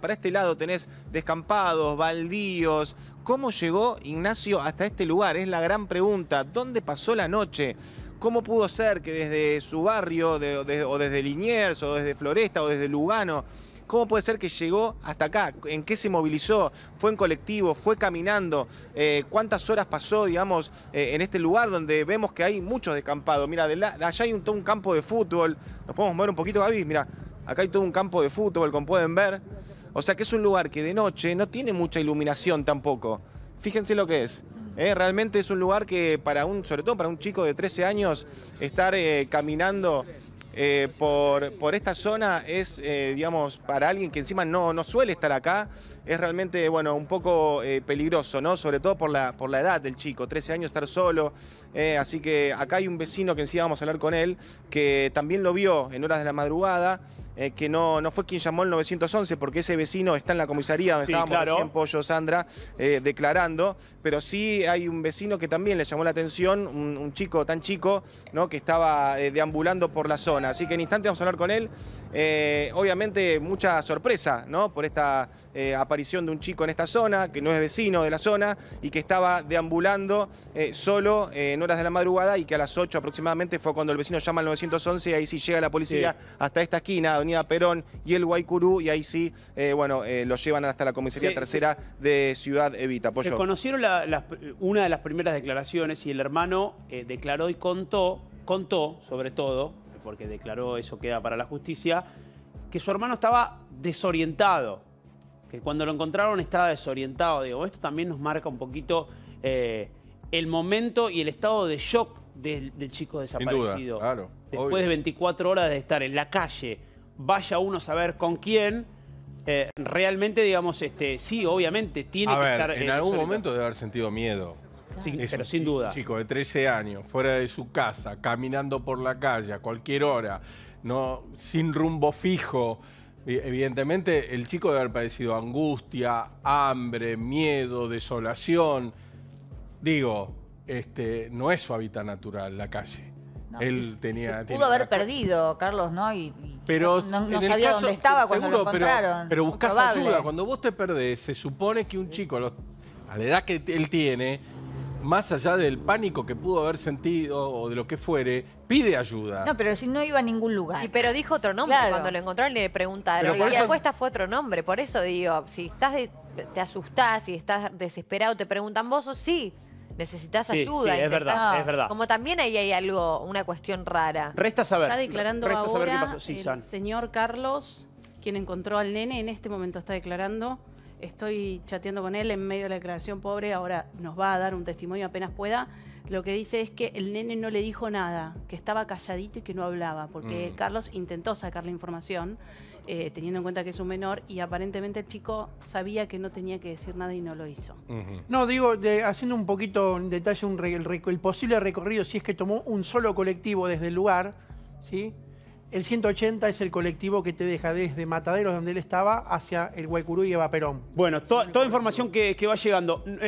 para este lado tenés descampados, baldíos. ¿Cómo llegó Ignacio hasta este lugar? Es la gran pregunta. ¿Dónde pasó la noche? ¿Cómo pudo ser que desde su barrio, o desde Liniers, o desde Floresta, o desde Lugano, ¿Cómo puede ser que llegó hasta acá? ¿En qué se movilizó? ¿Fue en colectivo? ¿Fue caminando? Eh, ¿Cuántas horas pasó, digamos, eh, en este lugar donde vemos que hay muchos descampados? Mira, de, allá hay un, campo de fútbol. Nos podemos mover un poquito, Gaby. Mira, Acá hay todo un campo de fútbol, como pueden ver. O sea que es un lugar que de noche no tiene mucha iluminación tampoco. Fíjense lo que es. ¿eh? Realmente es un lugar que para un, sobre todo para un chico de 13 años, estar eh, caminando eh, por, por esta zona es, eh, digamos, para alguien que encima no, no suele estar acá, es realmente, bueno, un poco eh, peligroso, ¿no? Sobre todo por la, por la edad del chico, 13 años estar solo. así que acá hay un vecino que encima vamos a hablar con él, que también lo vio en horas de la madrugada, que no, no fue quien llamó el 911, porque ese vecino está en la comisaría donde estábamos claro. Pollo, Sandra, declarando, pero sí hay un vecino que también le llamó la atención, un, un chico tan chico, ¿no? Que estaba deambulando por la zona. Así que en instante vamos a hablar con él. Eh, obviamente mucha sorpresa ¿no? por esta eh, aparición de un chico en esta zona, que no es vecino de la zona y que estaba deambulando eh, solo en horas de la madrugada y que a las 8 aproximadamente fue cuando el vecino llama al 911 y ahí sí llega la policía hasta esta esquina, Avenida Perón y el Guaycurú y ahí sí, bueno, lo llevan hasta la comisaría tercera de Ciudad Evita. Pollo. Se conocieron una de las primeras declaraciones y el hermano declaró y contó, contó sobre todo, porque declaró eso queda para la justicia, que su hermano estaba desorientado, que cuando lo encontraron estaba desorientado. Digo, esto también nos marca un poquito eh, el momento y el estado de shock del, chico desaparecido. claro, Después de 24 horas de estar en la calle, vaya uno a saber con quién. Eh, realmente, digamos, este, sí, obviamente, tiene que estar. En eh, algún momento debe haber sentido miedo pero sin duda. Chico de 13 años, fuera de su casa, caminando por la calle a cualquier hora, no, sin rumbo fijo. Evidentemente, el chico debe haber padecido angustia, hambre, miedo, desolación. Digo, este, no es su hábitat natural la calle. Él tenía. pudo haber perdido, Carlos, ¿no? Y, pero no, sabía dónde estaba cuando lo encontraron. Pero, buscás ayuda. Cuando vos te perdés, se supone que un chico a la edad que él tiene, más allá del pánico que pudo haber sentido o de lo que fuere, pide ayuda. No, pero si no iba a ningún lugar. pero dijo otro nombre cuando lo encontraron le preguntaron. Y la respuesta fue otro nombre. Por eso digo, si estás te asustás, y estás desesperado, te preguntan vos o sí. Necesitas ayuda. Sí, es verdad, es verdad. Como también ahí hay algo, una cuestión rara. Resta saber. Está declarando ahora el señor Carlos, quien encontró al nene, en este momento está declarando estoy chateando con él en medio de la declaración pobre, ahora nos va a dar un testimonio apenas pueda. Lo que dice es que el nene no le dijo nada, que estaba calladito y que no hablaba, porque mm. Carlos intentó sacar la información, eh, teniendo en cuenta que es un menor, y aparentemente el chico sabía que no tenía que decir nada y no lo hizo. No, digo, haciendo un poquito en detalle un, el posible recorrido, si es que tomó un solo colectivo desde el lugar, ¿sí? El 180 es el colectivo que te deja desde Mataderos, donde él estaba, hacia el Guaycurú y Eva Perón. Bueno, toda información que va llegando.